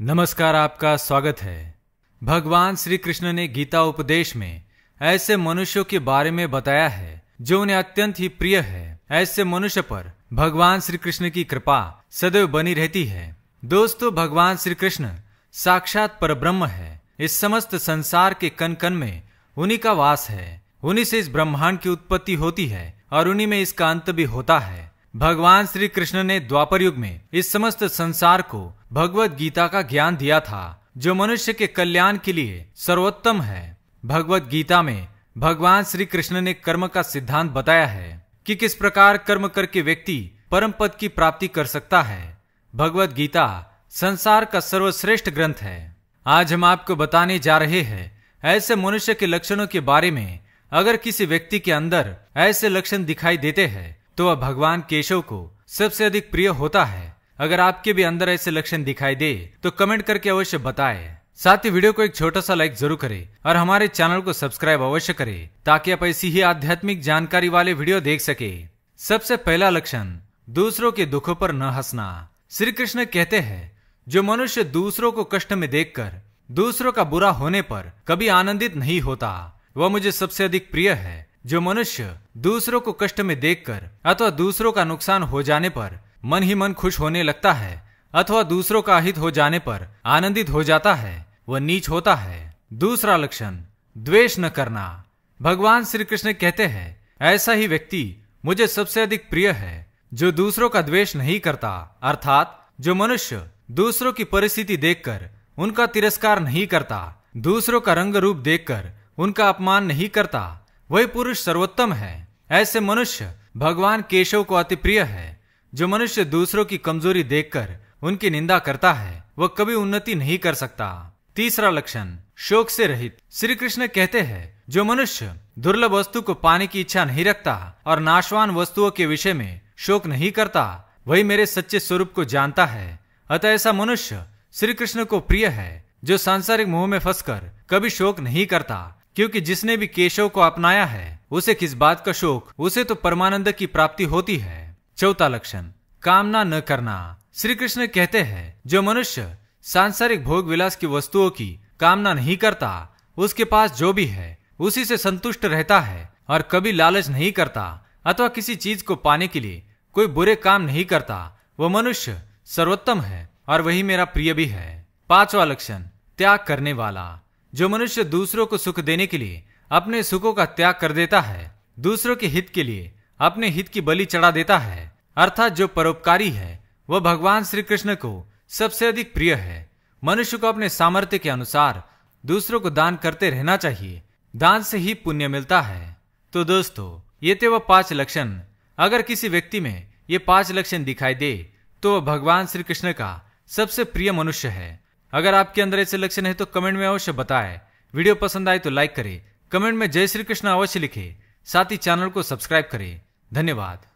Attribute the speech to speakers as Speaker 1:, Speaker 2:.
Speaker 1: नमस्कार आपका स्वागत है भगवान श्री कृष्ण ने गीता उपदेश में ऐसे मनुष्यों के बारे में बताया है जो उन्हें अत्यंत ही प्रिय है ऐसे मनुष्य पर भगवान श्री कृष्ण की कृपा सदैव बनी रहती है दोस्तों भगवान श्री कृष्ण साक्षात पर ब्रह्म है इस समस्त संसार के कन कन में उन्हीं का वास है उन्हीं से इस ब्रह्मांड की उत्पत्ति होती है और उन्हीं में इसका अंत भी होता है भगवान श्री कृष्ण ने द्वापर युग में इस समस्त संसार को भगवत गीता का ज्ञान दिया था जो मनुष्य के कल्याण के लिए सर्वोत्तम है भगवत गीता में भगवान श्री कृष्ण ने कर्म का सिद्धांत बताया है कि किस प्रकार कर्म करके व्यक्ति परम पद की प्राप्ति कर सकता है भगवत गीता संसार का सर्वश्रेष्ठ ग्रंथ है आज हम आपको बताने जा रहे हैं ऐसे मनुष्य के लक्षणों के बारे में अगर किसी व्यक्ति के अंदर ऐसे लक्षण दिखाई देते हैं तो वह भगवान केशव को सबसे अधिक प्रिय होता है अगर आपके भी अंदर ऐसे लक्षण दिखाई दे तो कमेंट करके अवश्य बताए साथ ही वीडियो को एक छोटा सा लाइक जरूर करें और हमारे चैनल को सब्सक्राइब अवश्य करें ताकि आप ऐसी ही आध्यात्मिक जानकारी वाले वीडियो देख सके सबसे पहला लक्षण दूसरों के दुखों पर न हंसना श्री कृष्ण कहते हैं जो मनुष्य दूसरों को कष्ट में देखकर दूसरों का बुरा होने पर कभी आनंदित नहीं होता वह मुझे सबसे अधिक प्रिय है जो मनुष्य दूसरों को कष्ट में देखकर अथवा दूसरों का नुकसान हो जाने पर मन ही मन खुश होने लगता है अथवा दूसरों का हित हो जाने पर आनंदित हो जाता है वह नीच होता है दूसरा लक्षण द्वेष न करना भगवान श्री कृष्ण कहते हैं ऐसा ही व्यक्ति मुझे सबसे अधिक प्रिय है जो दूसरों का द्वेष नहीं करता अर्थात जो मनुष्य दूसरों की परिस्थिति देखकर उनका तिरस्कार नहीं करता दूसरों का रंग रूप देखकर उनका अपमान नहीं करता वही पुरुष सर्वोत्तम है ऐसे मनुष्य भगवान केशव को अति प्रिय है जो मनुष्य दूसरों की कमजोरी देखकर उनकी निंदा करता है वह कभी उन्नति नहीं कर सकता तीसरा लक्षण शोक से रहित श्री कृष्ण कहते हैं जो मनुष्य दुर्लभ वस्तु को पाने की इच्छा नहीं रखता और नाशवान वस्तुओं के विषय में शोक नहीं करता वही मेरे सच्चे स्वरूप को जानता है अतः ऐसा मनुष्य श्री कृष्ण को प्रिय है जो सांसारिक मोह में फंसकर कभी शोक नहीं करता क्योंकि जिसने भी केशव को अपनाया है उसे किस बात का शोक उसे तो परमानंद की प्राप्ति होती है चौथा लक्षण कामना न करना श्री कृष्ण कहते हैं जो मनुष्य सांसारिक भोग विलास की वस्तुओं की कामना नहीं करता उसके पास जो भी है उसी से संतुष्ट रहता है और कभी लालच नहीं करता अथवा किसी चीज को पाने के लिए कोई बुरे काम नहीं करता वह मनुष्य सर्वोत्तम है और वही मेरा प्रिय भी है पांचवा लक्षण त्याग करने वाला जो मनुष्य दूसरों को सुख देने के लिए अपने सुखों का त्याग कर देता है दूसरों के हित के लिए अपने हित की बलि चढ़ा देता है अर्थात जो परोपकारी है वह भगवान श्री कृष्ण को सबसे अधिक प्रिय है मनुष्य को अपने सामर्थ्य के अनुसार दूसरों को दान करते रहना चाहिए दान से ही पुण्य मिलता है तो दोस्तों ये थे वह पांच लक्षण अगर किसी व्यक्ति में ये पांच लक्षण दिखाई दे तो वह भगवान श्री कृष्ण का सबसे प्रिय मनुष्य है अगर आपके अंदर ऐसे लक्षण है तो कमेंट में अवश्य बताएं वीडियो पसंद आए तो लाइक करें कमेंट में जय श्री कृष्ण अवश्य लिखें साथ ही चैनल को सब्सक्राइब करें धन्यवाद